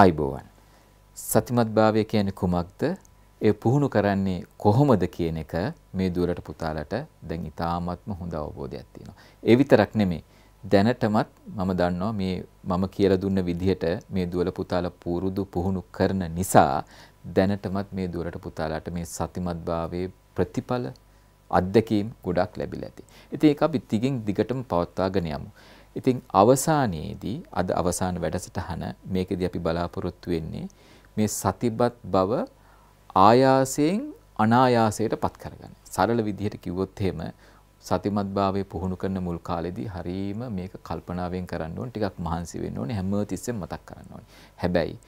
ආයිබෝවන් සතිමත් භාවය කියන්නේ කුමක්ද ඒ පුහුණු කරන්නේ කොහොමද කියන එක මේ දුවලට පුතාලට දැන් ඉතාමත්ම හොඳ අවබෝධයක් තියෙනවා ඒ විතරක් නෙමෙයි දැනටමත් මම දන්නවා මේ මම කියලා දුන්න විදිහට මේ දුවල පුතාලා පුරුදු පුහුණු කරන නිසා දැනටමත් මේ දුවලට පුතාලාට මේ සතිමත් භාවයේ ප්‍රතිඵල අත්දැකීම් ගොඩක් ලැබිලා ඇති. ඉතින් ඒක අපි දිගින් දිගටම පවත්වාගෙන යමු. ඉතින් අවසානයේදී අද අවසාන වැඩසටහන මේකෙදී අපි බලාපොරොත්තු වෙන්නේ මේ සතිබත් බව ආයාසයෙන් අනායාසයට පත් කරගන්න. සරල විදිහට කිව්වොත් එහෙම සතිමත් භාවයේ පුහුණු කරන මුල් කාලෙදී හරීම මේක කල්පනාවෙන් කරන්න ඕන ටිකක් මහන්සි වෙන්න ඕනේ හැම තිස්සෙම මතක් කරන්න ඕනේ. හැබැයි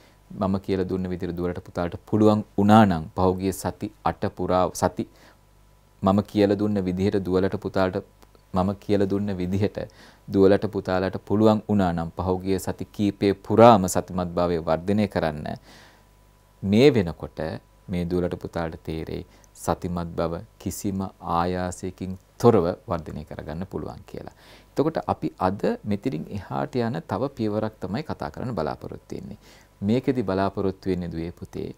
මම කියලා දුන්න විදිහට දුවලට පුතාලට පුළුවන් වුණා නම් පහුගිය සති 8 පුරා සති මම කියලා දුන්න විදිහට දුවලට පුතාලට මම කියලා දුන්න විදිහට දුවලට පුතාලට පුළුවන් වුණා නම් පහුගිය සති කීපයේ පුරාම සතිමත් භාවය වර්ධනය කරන්න මේ වෙනකොට මේ දුවලට පුතාලට තේරෙයි සතිමත් බව කිසිම ආයාසයකින් තොරව වර්ධනය කරගන්න පුළුවන් කියලා. එතකොට අපි අද මෙතනින් එහාට යන තව පියවරක් තමයි කතා කරන්න බලාපොරොත්තු වෙන්නේ. මේකෙදි බලාපොරොත්තු වෙන්නේ දුවේ පුතේ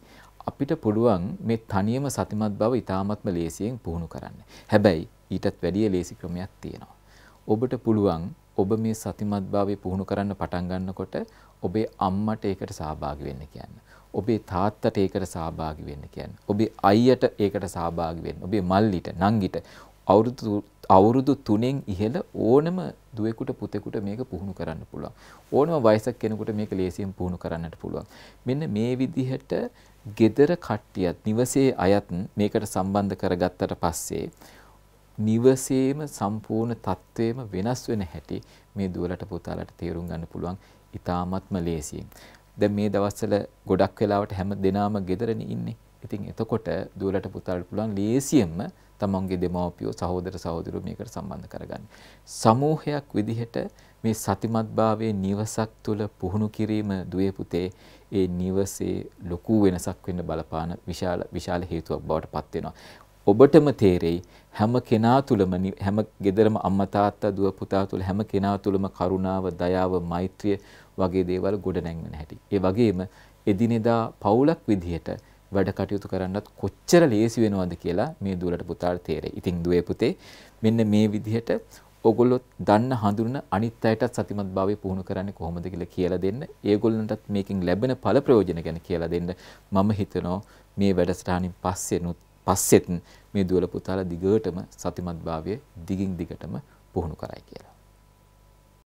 අපිට පුළුවන් මේ තනියම සතිමත් බව ඉතාමත්ම ලේසියෙන් පුහුණු කරන්න. හැබැයි ඊටත් වැඩිය ලේසි ක්‍රමයක් තියෙනවා. ඔබට පුළුවන් ඔබ මේ සතිමත් භාවය පුහුණු කරන්න පටන් ගන්නකොට ඔබේ අම්මට ඒකට සහභාගී වෙන්න කියන්න. ඔබේ තාත්තට ඒකට සහභාගී වෙන්න කියන්න. ඔබේ අයියට ඒකට සහභාගී වෙන්න. ඔබේ මල්ලිට, නංගිට අවුරුදු අවුරුදු 3න් ඉහළ ඕනම දුවෙකුට පුතෙකුට මේක පුහුණු කරන්න පුළුවන්. ඕනම වයසක කෙනෙකුට මේක ලේසියෙන් පුහුණු කරන්නට පුළුවන්. මෙන්න මේ විදිහට gedara කට්ටියත් නිවසේ අයත් මේකට සම්බන්ධ කරගත්තට පස්සේ නිවසේම සම්පූර්ණ තත්වයේම වෙනස් වෙන හැටි මේ දුවලට පුතාලට තේරුම් ගන්න පුළුවන් ඉතාමත්ම ලේසියෙන්. දැන් මේ දවස්වල ගොඩක් වෙලාවට හැම දිනම ගෙදරනේ ඉන්නේ. ඉතින් එතකොට දුවලට පුතාලට පුළුවන් ලේසියෙන්ම තමන්ගේ දෙමව්පියෝ සහෝදර සහෝදරයෝ මේකට සම්බන්ධ කරගන්න. සමූහයක් විදිහට මේ සතිමත්භාවයේ නිවසක් තුළ පුහුණු කිරීම දුවේ පුතේ ඒ නිවසේ ලොකු වෙනසක් වෙන්න බලපාන විශාල විශාල හේතුවක් බවට පත් වෙනවා. ඔබටම තේරෙයි හැම කෙනා තුළම හැම ගෙදරම අම්මා තාත්තා දුව පුතා තුළ හැම කෙනා තුළම කරුණාව, දයාව, මෛත්‍රිය වගේ දේවල් ගොඩනැංවෙන හැටි. ඒ වගේම එදිනෙදා පවුලක් විදිහට වැඩ කටයුතු කරන්නත් කොච්චර ලේසි වෙනවද කියලා මේ දුවලට පුතාට තේරෙයි. ඉතින් දුවේ පුතේ මෙන්න මේ විදිහට ඔගොල්ලොත් දන්න හඳුනන අනිත් අයටත් සතිමත් භාවය පුහුණු කරන්නේ කොහොමද කියලා කියලා දෙන්න. ඒගොල්ලන්ටත් මේකෙන් ලැබෙන ඵල ප්‍රයෝජන ගැන කියලා දෙන්න. මම හිතනවා මේ වැඩසටහනින් පස්සෙනුත් පස්සෙත් මේ දුවල පුතාලා දිගටම සතිමත් භාවය දිගින් දිගටම පුහුණු කරයි කියලා.